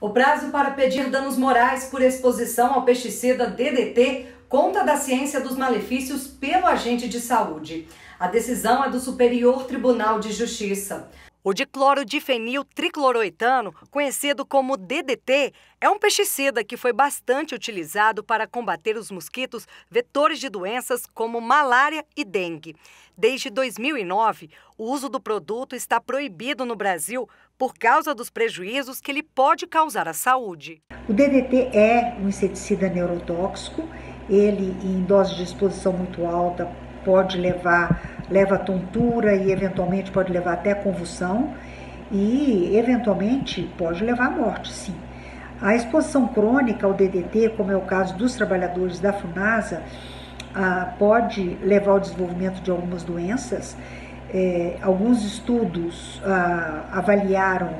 O prazo para pedir danos morais por exposição ao pesticida DDT conta da ciência dos malefícios pelo agente de saúde. A decisão é do Superior Tribunal de Justiça. O diclorodifenil tricloroetano, conhecido como DDT, é um pesticida que foi bastante utilizado para combater os mosquitos vetores de doenças como malária e dengue. Desde 2009, o uso do produto está proibido no Brasil por causa dos prejuízos que ele pode causar à saúde. O DDT é um inseticida neurotóxico, ele em dose de exposição muito alta pode levar, leva a tontura e eventualmente pode levar até convulsão e eventualmente pode levar à morte, sim. A exposição crônica ao DDT, como é o caso dos trabalhadores da FUNASA, ah, pode levar ao desenvolvimento de algumas doenças. Eh, alguns estudos ah, avaliaram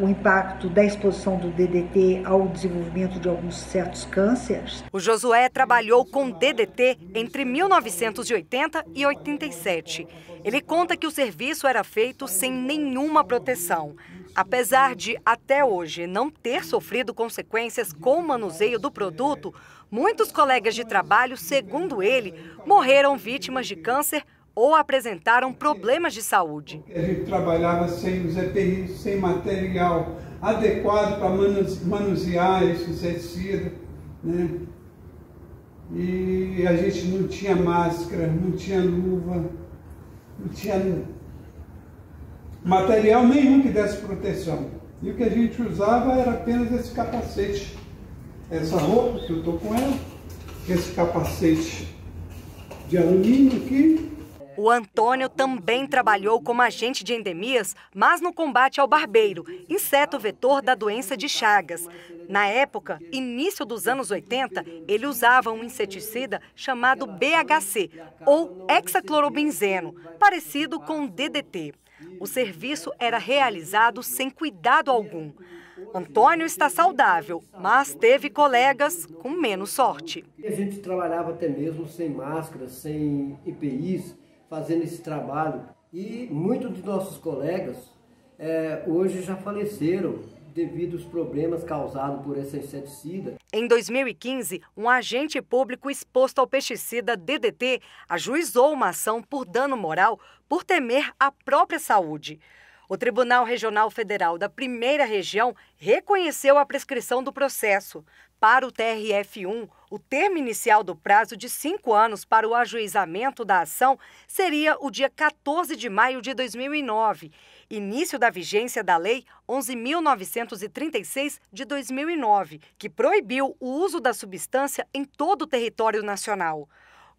o impacto da exposição do DDT ao desenvolvimento de alguns certos cânceres. O Josué trabalhou com DDT entre 1980 e 87. Ele conta que o serviço era feito sem nenhuma proteção. Apesar de, até hoje, não ter sofrido consequências com o manuseio do produto, muitos colegas de trabalho, segundo ele, morreram vítimas de câncer ou apresentaram problemas de saúde. A gente trabalhava sem os EPIs, sem material adequado para manusear esse herbicidas, né? E a gente não tinha máscara, não tinha luva, não tinha material nenhum que desse proteção. E o que a gente usava era apenas esse capacete, essa roupa que eu estou com ela, esse capacete de alumínio aqui o Antônio também trabalhou como agente de endemias, mas no combate ao barbeiro, inseto vetor da doença de Chagas. Na época, início dos anos 80, ele usava um inseticida chamado BHC, ou hexaclorobenzeno, parecido com DDT. O serviço era realizado sem cuidado algum. Antônio está saudável, mas teve colegas com menos sorte. A gente trabalhava até mesmo sem máscara, sem EPIs fazendo esse trabalho. E muitos de nossos colegas é, hoje já faleceram devido aos problemas causados por esse inseticida. Em 2015, um agente público exposto ao pesticida DDT ajuizou uma ação por dano moral por temer a própria saúde. O Tribunal Regional Federal da Primeira Região reconheceu a prescrição do processo. Para o TRF1, o termo inicial do prazo de cinco anos para o ajuizamento da ação seria o dia 14 de maio de 2009, início da vigência da Lei 11.936 de 2009, que proibiu o uso da substância em todo o território nacional.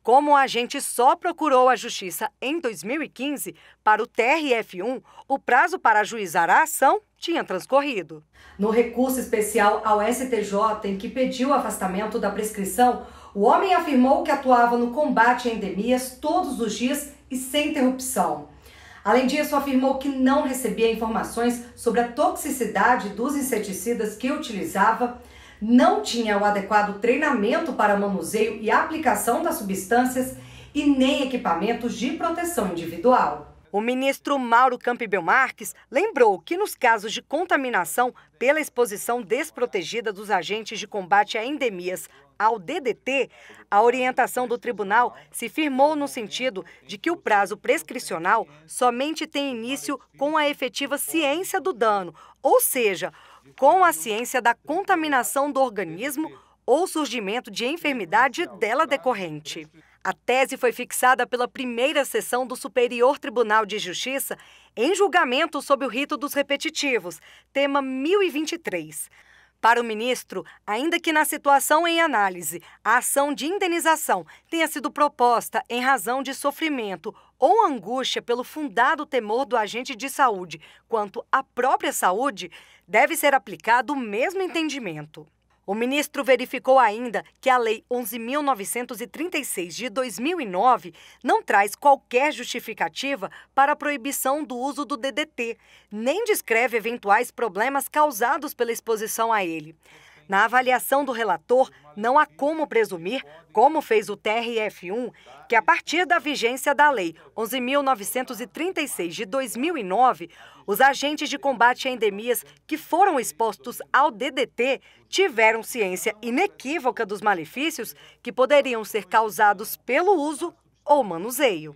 Como a gente só procurou a Justiça em 2015, para o TRF1, o prazo para ajuizar a ação tinha transcorrido. No recurso especial ao STJ, em que pediu o afastamento da prescrição, o homem afirmou que atuava no combate a endemias todos os dias e sem interrupção. Além disso, afirmou que não recebia informações sobre a toxicidade dos inseticidas que utilizava não tinha o adequado treinamento para manuseio e aplicação das substâncias e nem equipamentos de proteção individual. O ministro Mauro Campbell Marques lembrou que nos casos de contaminação pela exposição desprotegida dos agentes de combate a endemias ao DDT, a orientação do tribunal se firmou no sentido de que o prazo prescricional somente tem início com a efetiva ciência do dano, ou seja, com a ciência da contaminação do organismo ou surgimento de enfermidade dela decorrente. A tese foi fixada pela primeira sessão do Superior Tribunal de Justiça em julgamento sob o rito dos repetitivos, tema 1023. Para o ministro, ainda que na situação em análise, a ação de indenização tenha sido proposta em razão de sofrimento ou angústia pelo fundado temor do agente de saúde quanto à própria saúde, deve ser aplicado o mesmo entendimento. O ministro verificou ainda que a Lei 11.936 de 2009 não traz qualquer justificativa para a proibição do uso do DDT, nem descreve eventuais problemas causados pela exposição a ele. Na avaliação do relator, não há como presumir, como fez o TRF1, que a partir da vigência da Lei 11.936 de 2009, os agentes de combate a endemias que foram expostos ao DDT tiveram ciência inequívoca dos malefícios que poderiam ser causados pelo uso ou manuseio.